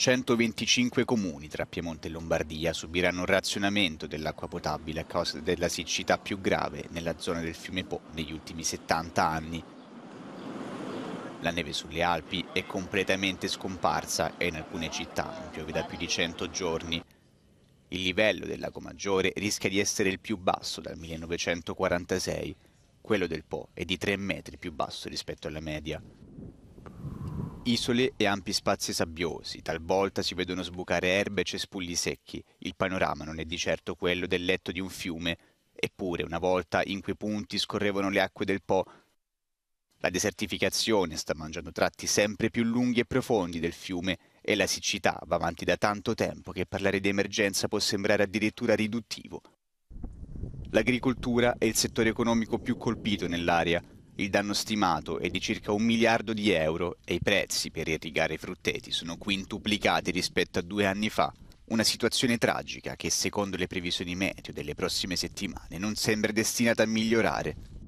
125 comuni tra Piemonte e Lombardia subiranno un razionamento dell'acqua potabile a causa della siccità più grave nella zona del fiume Po negli ultimi 70 anni. La neve sulle Alpi è completamente scomparsa e in alcune città non piove da più di 100 giorni. Il livello del lago Maggiore rischia di essere il più basso dal 1946. Quello del Po è di 3 metri più basso rispetto alla media. Isole e ampi spazi sabbiosi, talvolta si vedono sbucare erbe e cespugli secchi, il panorama non è di certo quello del letto di un fiume, eppure una volta in quei punti scorrevano le acque del Po. La desertificazione sta mangiando tratti sempre più lunghi e profondi del fiume e la siccità va avanti da tanto tempo che parlare di emergenza può sembrare addirittura riduttivo. L'agricoltura è il settore economico più colpito nell'area, il danno stimato è di circa un miliardo di euro e i prezzi per irrigare i frutteti sono quintuplicati rispetto a due anni fa. Una situazione tragica che, secondo le previsioni meteo delle prossime settimane, non sembra destinata a migliorare.